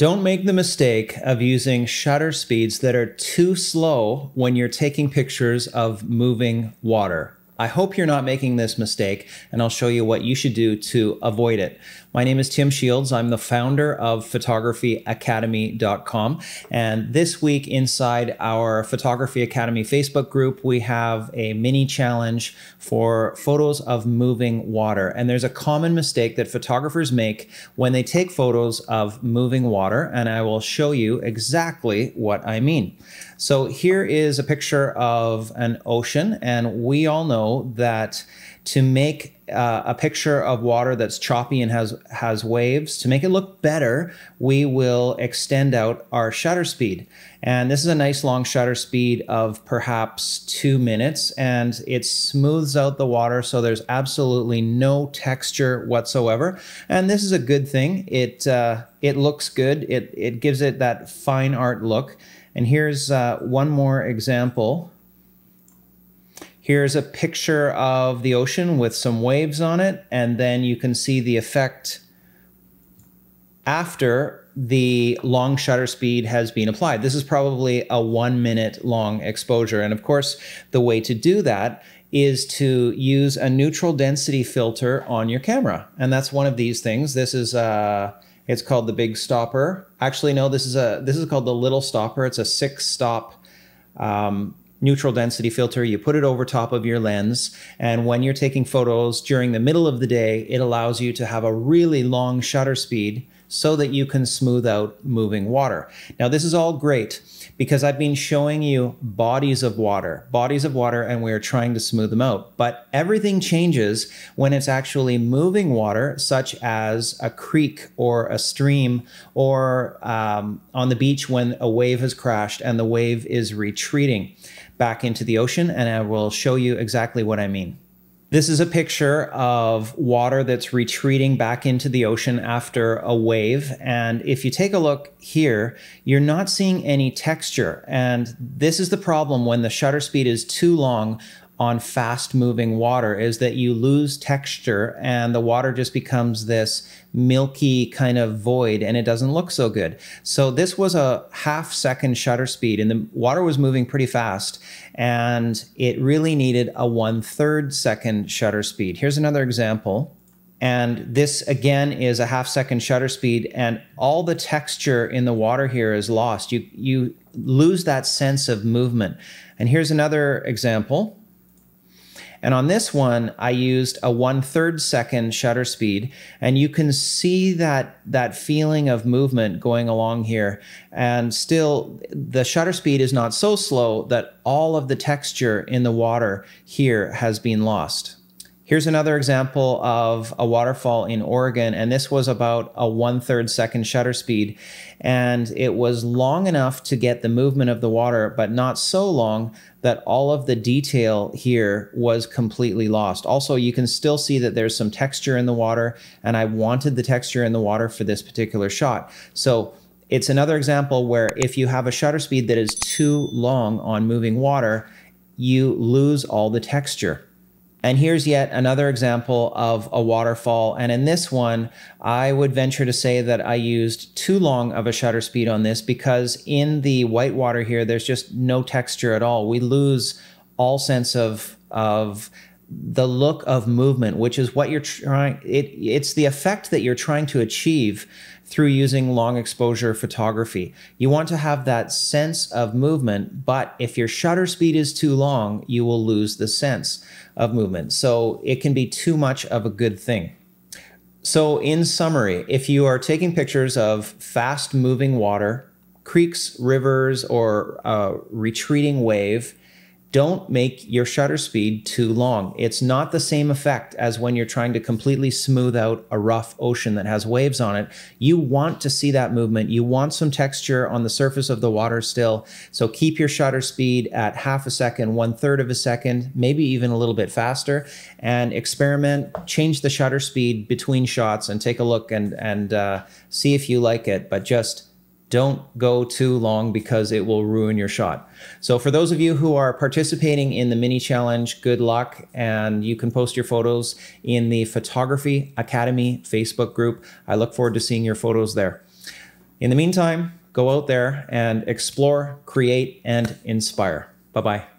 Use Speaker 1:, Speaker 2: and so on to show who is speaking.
Speaker 1: Don't make the mistake of using shutter speeds that are too slow when you're taking pictures of moving water. I hope you're not making this mistake, and I'll show you what you should do to avoid it. My name is Tim Shields. I'm the founder of photographyacademy.com. And this week, inside our Photography Academy Facebook group, we have a mini challenge for photos of moving water. And there's a common mistake that photographers make when they take photos of moving water, and I will show you exactly what I mean. So here is a picture of an ocean, and we all know that to make uh, a picture of water that's choppy and has has waves to make it look better we will extend out our shutter speed and this is a nice long shutter speed of perhaps two minutes and it smooths out the water so there's absolutely no texture whatsoever and this is a good thing it uh, it looks good it it gives it that fine art look and here's uh, one more example here's a picture of the ocean with some waves on it, and then you can see the effect after the long shutter speed has been applied. This is probably a one minute long exposure. And of course, the way to do that is to use a neutral density filter on your camera. And that's one of these things. This is uh it's called the big stopper. Actually, no, this is a this is called the little stopper. It's a six stop um, neutral density filter, you put it over top of your lens, and when you're taking photos during the middle of the day, it allows you to have a really long shutter speed so that you can smooth out moving water. Now, this is all great because I've been showing you bodies of water, bodies of water, and we're trying to smooth them out. But everything changes when it's actually moving water, such as a creek or a stream, or um, on the beach when a wave has crashed and the wave is retreating back into the ocean. And I will show you exactly what I mean. This is a picture of water that's retreating back into the ocean after a wave. And if you take a look here, you're not seeing any texture. And this is the problem when the shutter speed is too long on fast moving water is that you lose texture and the water just becomes this milky kind of void and it doesn't look so good. So this was a half second shutter speed and the water was moving pretty fast and it really needed a one third second shutter speed. Here's another example. And this again is a half second shutter speed and all the texture in the water here is lost. You, you lose that sense of movement. And here's another example. And on this one, I used a one third second shutter speed. And you can see that, that feeling of movement going along here. And still the shutter speed is not so slow that all of the texture in the water here has been lost. Here's another example of a waterfall in Oregon, and this was about a one third second shutter speed. And it was long enough to get the movement of the water, but not so long that all of the detail here was completely lost. Also, you can still see that there's some texture in the water, and I wanted the texture in the water for this particular shot. So it's another example where if you have a shutter speed that is too long on moving water, you lose all the texture. And here's yet another example of a waterfall. And in this one, I would venture to say that I used too long of a shutter speed on this because in the white water here, there's just no texture at all. We lose all sense of, of the look of movement, which is what you're trying. It, it's the effect that you're trying to achieve through using long exposure photography. You want to have that sense of movement, but if your shutter speed is too long, you will lose the sense of movement. So it can be too much of a good thing. So, in summary, if you are taking pictures of fast moving water, creeks, rivers, or a retreating wave, don't make your shutter speed too long. It's not the same effect as when you're trying to completely smooth out a rough ocean that has waves on it. You want to see that movement. You want some texture on the surface of the water still. So keep your shutter speed at half a second, one third of a second, maybe even a little bit faster, and experiment. Change the shutter speed between shots and take a look and and uh, see if you like it. But just don't go too long because it will ruin your shot. So for those of you who are participating in the mini challenge, good luck. And you can post your photos in the Photography Academy Facebook group. I look forward to seeing your photos there. In the meantime, go out there and explore, create, and inspire. Bye-bye.